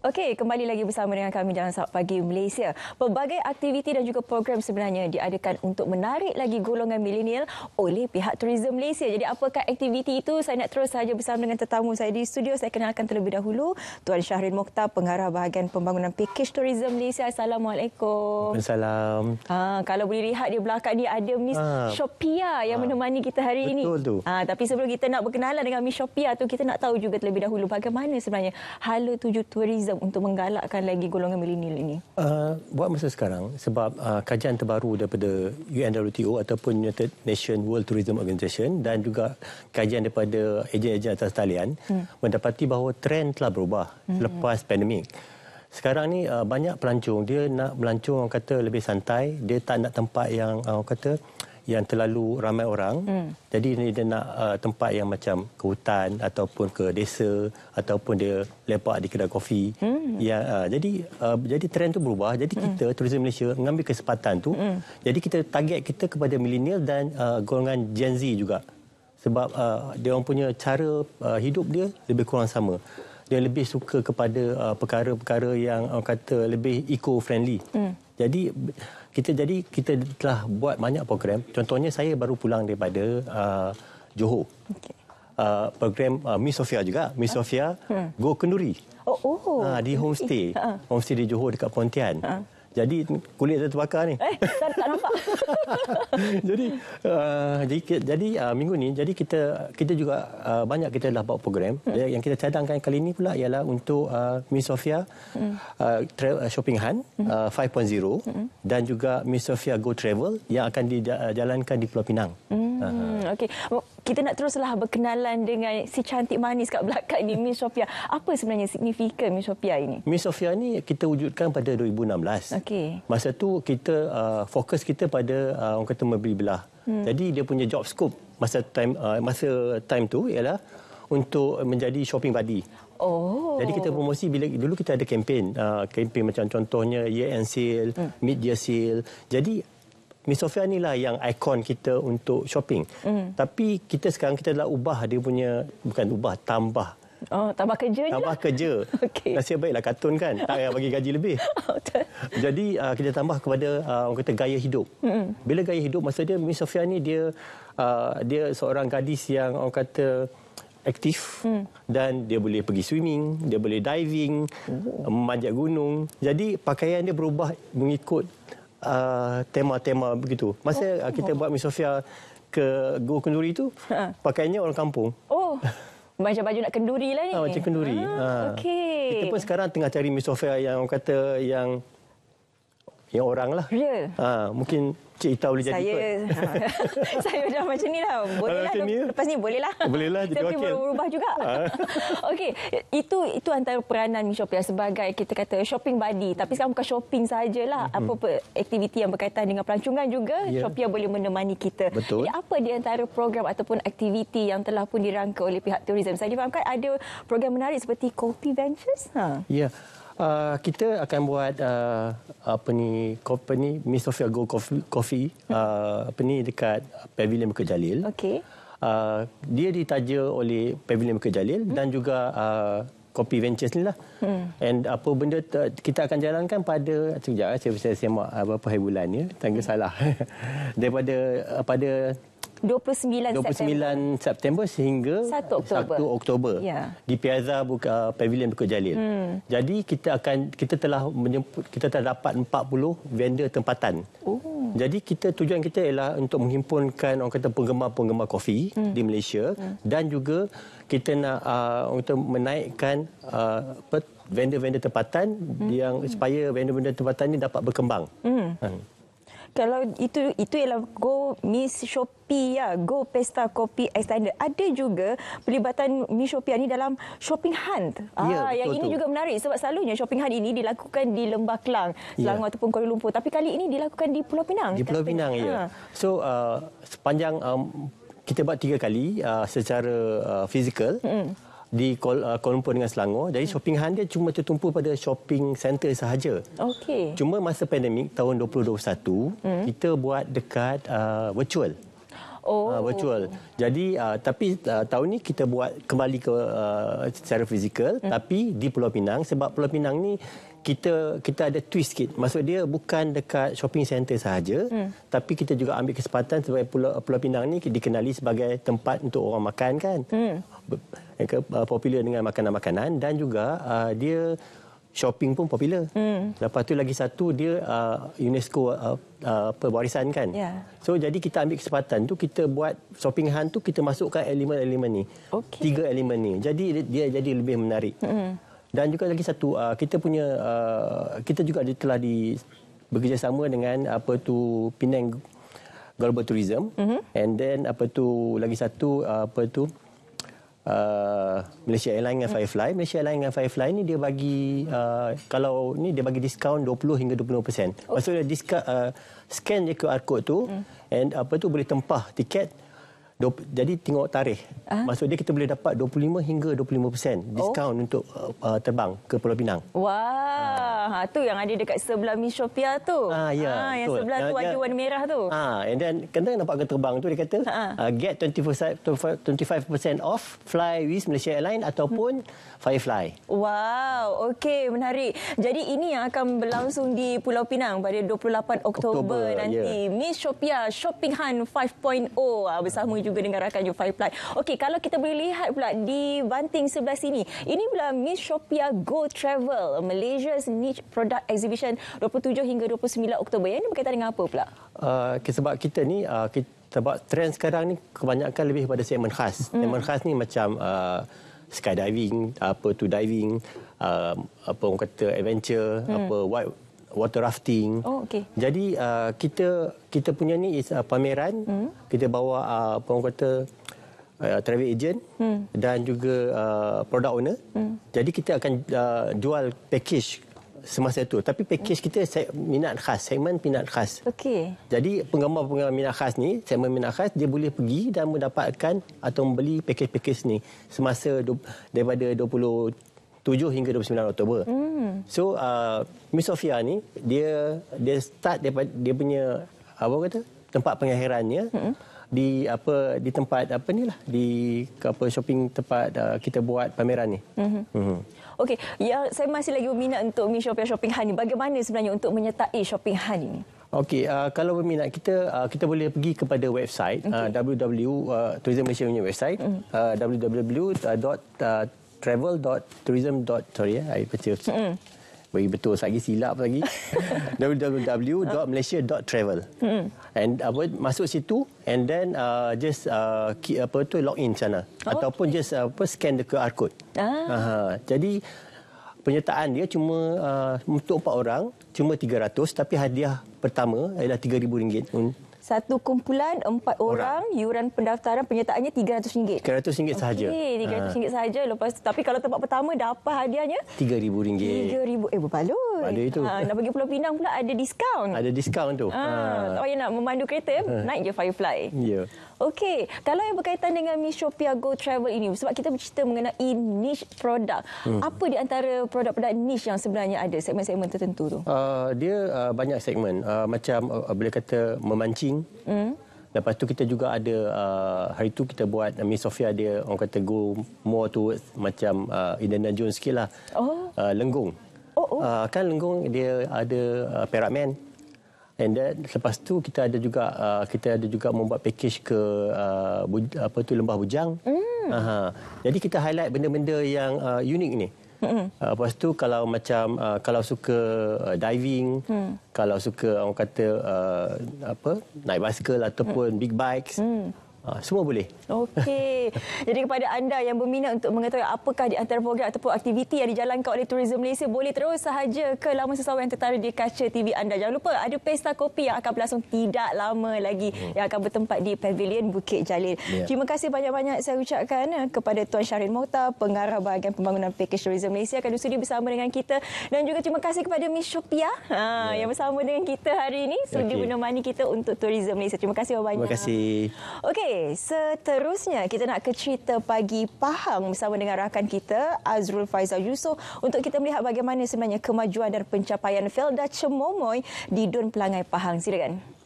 Okey, kembali lagi bersama dengan kami dalam Sabat Pagi Malaysia. Pelbagai aktiviti dan juga program sebenarnya diadakan untuk menarik lagi golongan milenial oleh pihak Tourism Malaysia. Jadi apakah aktiviti itu? Saya nak terus saja bersama dengan tetamu saya di studio. Saya kenalkan terlebih dahulu Tuan Syahrin Mokhtar, pengarah bahagian pembangunan Package Tourism Malaysia. Assalamualaikum. Assalam. Ha, kalau boleh lihat di belakang ni ada Miss ha. Shopia yang ha. menemani kita hari Betul ini. Betul tu. Ha, tapi sebelum kita nak berkenalan dengan Miss Shopia tu, kita nak tahu juga terlebih dahulu bagaimana sebenarnya Hala Tujuh Tourism optimism untuk menggalakkan lagi golongan milenial ini? Uh, buat masa sekarang sebab uh, kajian terbaru daripada UNWTO ataupun United Nations World Tourism Organization dan juga kajian daripada ejen-ejen atas talian hmm. mendapati bahawa trend telah berubah hmm. lepas pandemik. Sekarang ni uh, banyak pelancong dia nak melancong orang kata lebih santai, dia tak nak tempat yang uh, orang kata uh, yang terlalu ramai orang. Hmm. Jadi dia nak uh, tempat yang macam ke hutan ataupun ke desa ataupun dia lepak di kedai kopi. Hmm. Ya uh, jadi uh, jadi trend tu berubah. Jadi hmm. kita Tourism Malaysia mengambil kesempatan tu. Hmm. Jadi kita target kita kepada milenial dan uh, golongan Gen Z juga. Sebab uh, dia orang punya cara uh, hidup dia lebih kurang sama. Dia lebih suka kepada uh, perkara-perkara yang orang kata lebih eco-friendly. Hmm. Jadi kita jadi kita telah buat banyak program. Contohnya saya baru pulang daripada uh, Johor. Okay. Uh, program uh, Miss Sofia juga. Miss Sofia huh? Hmm. go kenduri. Oh, oh. Uh, di homestay. Uh. Homestay di Johor dekat Pontian. Uh. Jadi kulit saya terbakar ni. Eh, saya tak nampak. jadi, uh, jadi jadi uh, minggu ni jadi kita kita juga uh, banyak kita dah buat program. Hmm. Yang kita cadangkan kali ini pula ialah untuk uh, Miss Sofia hmm. uh, uh Shopping Hunt hmm. uh, 5.0 hmm. dan juga Miss Sofia Go Travel yang akan dijalankan di Pulau Pinang. Hmm. Uh-huh. Okey kita nak teruslah berkenalan dengan si cantik manis kat belakang ni Miss Sofia. Apa sebenarnya signifikan Miss Sofia ini? Miss Sofia ni kita wujudkan pada 2016. Okey. Masa tu kita uh, fokus kita pada uh, orang kata memberi belah. Hmm. Jadi dia punya job scope masa time uh, masa time tu ialah untuk menjadi shopping buddy. Oh. Jadi kita promosi bila dulu kita ada kempen, uh, kempen macam contohnya year end sale, hmm. mid year sale. Jadi Miss Sophia ni lah yang ikon kita untuk shopping. Mm. Tapi kita sekarang kita dah ubah dia punya bukan ubah tambah. Oh, tambah kerja je. Tambah lah. kerja. Okay. Nasib baiklah katun kan. Tak payah bagi gaji lebih. Oh, Jadi uh, kita tambah kepada uh, orang kata gaya hidup. Mm-hmm. Bila gaya hidup masa dia Miss Sophia ni dia uh, dia seorang gadis yang orang kata aktif hmm. dan dia boleh pergi swimming, dia boleh diving, oh. memanjat gunung. Jadi pakaian dia berubah mengikut Uh, tema-tema uh, begitu. Masa oh. Uh, kita oh. buat Miss Sofia ke Go Kenduri itu, ha. pakainya orang kampung. Oh, macam baju nak kenduri lah ah, ni. Ha, macam kenduri. Ha. Ah, ha. Okay. Kita pun sekarang tengah cari Miss Sofia yang kata yang yang orang lah. Ya. Ha, mungkin Cik Ita boleh saya, jadi kot. saya dah macam ni lah. Boleh lah. Ha, ya? lepas ni boleh lah. Boleh lah jadi wakil. berubah juga. Ha. Okey. Itu itu antara peranan Miss Shopee sebagai kita kata shopping buddy. Tapi sekarang bukan shopping sajalah. Apa apa aktiviti yang berkaitan dengan pelancongan juga ya. Shopee boleh menemani kita. Betul. Jadi apa di antara program ataupun aktiviti yang telah pun dirangka oleh pihak tourism? Saya difahamkan ada program menarik seperti Coffee Ventures. Ha. Ya. Uh, kita akan buat uh, apa ni company Miss Sophia Go Coffee, coffee hmm. uh, apa ni dekat Pavilion Muka Jalil. Okey. Uh, dia ditaja oleh Pavilion Muka Jalil hmm. dan juga uh, Kopi Ventures ni lah. Hmm. And apa benda kita akan jalankan pada sekejap eh, saya saya semak apa hari bulan ni, Tanggal hmm. salah. Daripada uh, pada 29, September. September sehingga 1 Oktober, 1 Oktober ya. di Piazza buka Pavilion Bukit Jalil. Hmm. Jadi kita akan kita telah menyemput, kita telah dapat 40 vendor tempatan. Oh. Jadi kita tujuan kita ialah untuk menghimpunkan orang kata penggemar-penggemar kopi hmm. di Malaysia hmm. dan juga kita nak uh, untuk menaikkan uh, vendor-vendor tempatan hmm. yang supaya vendor-vendor tempatan ini dapat berkembang. Hmm. Hmm kalau itu itu ialah go miss Shopee ya go pesta kopi extended ada juga pelibatan miss Shopee ini dalam shopping hunt ah ya, betul, yang betul. ini juga menarik sebab selalunya shopping hunt ini dilakukan di Lembah Kelang ya. Selangor ya. ataupun Kuala Lumpur tapi kali ini dilakukan di Pulau Pinang di Pulau Pinang ya ha. so uh, sepanjang um, kita buat tiga kali uh, secara uh, fizikal mm di uh, Kuala Lumpur dengan Selangor. Jadi hmm. shopping hunt dia cuma tertumpu pada shopping centre sahaja. Okey. Cuma masa pandemik tahun 2021, hmm. kita buat dekat uh, virtual. Oh. Uh, virtual. Jadi uh, tapi uh, tahun ni kita buat kembali ke uh, secara fizikal hmm. tapi di Pulau Pinang sebab Pulau Pinang ni kita kita ada twist sikit. Maksud dia bukan dekat shopping center sahaja, hmm. tapi kita juga ambil kesempatan sebagai Pulau, Pulau Pinang ni dikenali sebagai tempat untuk orang makan kan. Hmm. Uh, popular dengan makanan-makanan dan juga uh, dia shopping pun popular. Hmm. Lepas tu lagi satu dia uh, UNESCO uh, uh, warisan kan. Yeah. So jadi kita ambil kesempatan tu kita buat shopping hunt tu kita masukkan elemen-elemen ni. Okay. Tiga elemen ni. Jadi dia, dia jadi lebih menarik. Hmm. Dan juga lagi satu uh, kita punya uh, kita juga telah di bekerjasama dengan apa tu Penang Global Tourism mm-hmm. and then apa tu lagi satu uh, apa tu Uh, Malaysia Airlines dengan mhm. Firefly Malaysia Airlines dengan Firefly ni dia bagi uh, kalau ni dia bagi diskaun 20 hingga 25% oh. maksudnya diska, uh, scan je QR code tu mm. and apa tu boleh tempah tiket 20, jadi tengok tarikh. Aha. Maksudnya kita boleh dapat 25 hingga 25% diskaun oh. untuk uh, terbang ke Pulau Pinang. Wah, ha. ha tu yang ada dekat sebelah Mishopia tu. Ha ya, ha, yang betul. sebelah tu ada warna merah tu. Ha and then kena nampak ke terbang tu dia kata ha. uh, get 25% 25% off fly with Malaysia Airlines ataupun hmm. Firefly. Wow, okey menarik. Jadi ini yang akan berlangsung di Pulau Pinang pada 28 Oktober, Oktober nanti. Yeah. Mishopia Shopping Hunt 5.0 bersama juga juga dengan rakan you Five Plus. Okey, kalau kita boleh lihat pula di banting sebelah sini, ini pula Miss Shopia Go Travel Malaysia's Niche Product Exhibition 27 hingga 29 Oktober. Ini berkaitan dengan apa pula? Uh, sebab kita ni uh, kita sebab trend sekarang ni kebanyakan lebih pada segmen khas. Mm. Segmen khas ni macam uh, skydiving, apa tu diving, uh, apa orang kata adventure, mm. apa wild water rafting. Oh, okay. Jadi uh, kita kita punya ni is uh, pameran. Hmm. Kita bawa uh, apa orang kata uh, travel agent hmm. dan juga uh, product owner. Hmm. Jadi kita akan uh, jual package semasa itu. Tapi package hmm. kita seg- minat khas, segmen minat khas. Okey. Jadi penggemar-penggemar minat khas ni, segmen minat khas dia boleh pergi dan mendapatkan atau membeli package-package ni semasa du- daripada 7 hingga 29 Oktober. Hmm. So uh, Miss Sofia ni dia dia start daripada dia punya apa kata tempat pengakhirannya hmm. di apa di tempat apa ni lah di apa shopping tempat uh, kita buat pameran ni. Hmm. hmm. Okey, ya saya masih lagi berminat untuk Miss shopping shopping Hani. Bagaimana sebenarnya untuk menyertai shopping Hani? Okey, uh, kalau berminat kita uh, kita boleh pergi kepada website okay. uh, www uh, Malaysia punya website mm. uh, www. Uh, travel.tourism.sorry ya, eh, saya betul. Mm. Bagi betul lagi silap lagi. www.malaysia.travel. Mm. And apa uh, masuk situ and then uh, just uh, key, apa tu log in sana oh, okay. ataupun just uh, scan the QR code. Ah. Aha. Jadi penyertaan dia cuma uh, untuk empat orang cuma 300 tapi hadiah pertama ialah RM3000 satu kumpulan empat orang, orang. yuran pendaftaran penyertaannya RM300. RM300 sahaja. Okey, RM300 ha. sahaja. Lepas tu, tapi kalau tempat pertama dapat hadiahnya? RM3,000. RM3,000. Eh, berbaloi betul. Ada itu. Ha, ah, nak pergi Pulau Pinang pula ada diskaun. Ada diskaun tu. Ha, ha. Tak payah nak memandu kereta, ha. naik je Firefly. Ya. Yeah. Okey, kalau yang berkaitan dengan Miss Mishopia Go Travel ini, sebab kita bercerita mengenai niche produk, hmm. apa di antara produk-produk niche yang sebenarnya ada, segmen-segmen tertentu tu? Uh, dia uh, banyak segmen. Uh, macam uh, boleh kata memancing. Hmm. Lepas tu kita juga ada uh, hari tu kita buat uh, Miss Sofia dia orang kata go more towards macam uh, Indiana Jones sikit lah. Oh. Uh, lenggong. Oh, oh. Uh, kan lengkung dia ada uh, perak men. And then lepas tu kita ada juga uh, kita ada juga membuat package ke uh, bu, apa tu lembah bujang. Mm. Aha. Jadi kita highlight benda-benda yang uh, unik ni. Mm. Uh, lepas tu kalau macam uh, kalau suka uh, diving, mm. kalau suka orang kata uh, apa naik basikal ataupun mm. big bikes. Mm. Ah, semua boleh. Okey. Jadi kepada anda yang berminat untuk mengetahui apakah di antara program ataupun aktiviti yang dijalankan oleh Tourism Malaysia, boleh terus sahaja ke laman sesuai yang tertarik di kaca TV anda. Jangan lupa ada pesta kopi yang akan berlangsung tidak lama lagi hmm. yang akan bertempat di Pavilion Bukit Jalil. Yeah. Terima kasih banyak-banyak saya ucapkan eh, kepada Tuan Syahrin Mota pengarah bahagian pembangunan Package Tourism Malaysia akan sudi bersama dengan kita dan juga terima kasih kepada Miss Shopia ha, yeah. yang bersama dengan kita hari ini sudi okay. menemani kita untuk Tourism Malaysia. Terima kasih banyak. Terima kasih. Okey. Okey, seterusnya kita nak ke cerita pagi Pahang bersama dengan rakan kita Azrul Faizal Yusof untuk kita melihat bagaimana sebenarnya kemajuan dan pencapaian Felda Cemomoy di Dun Pelangai Pahang. Silakan.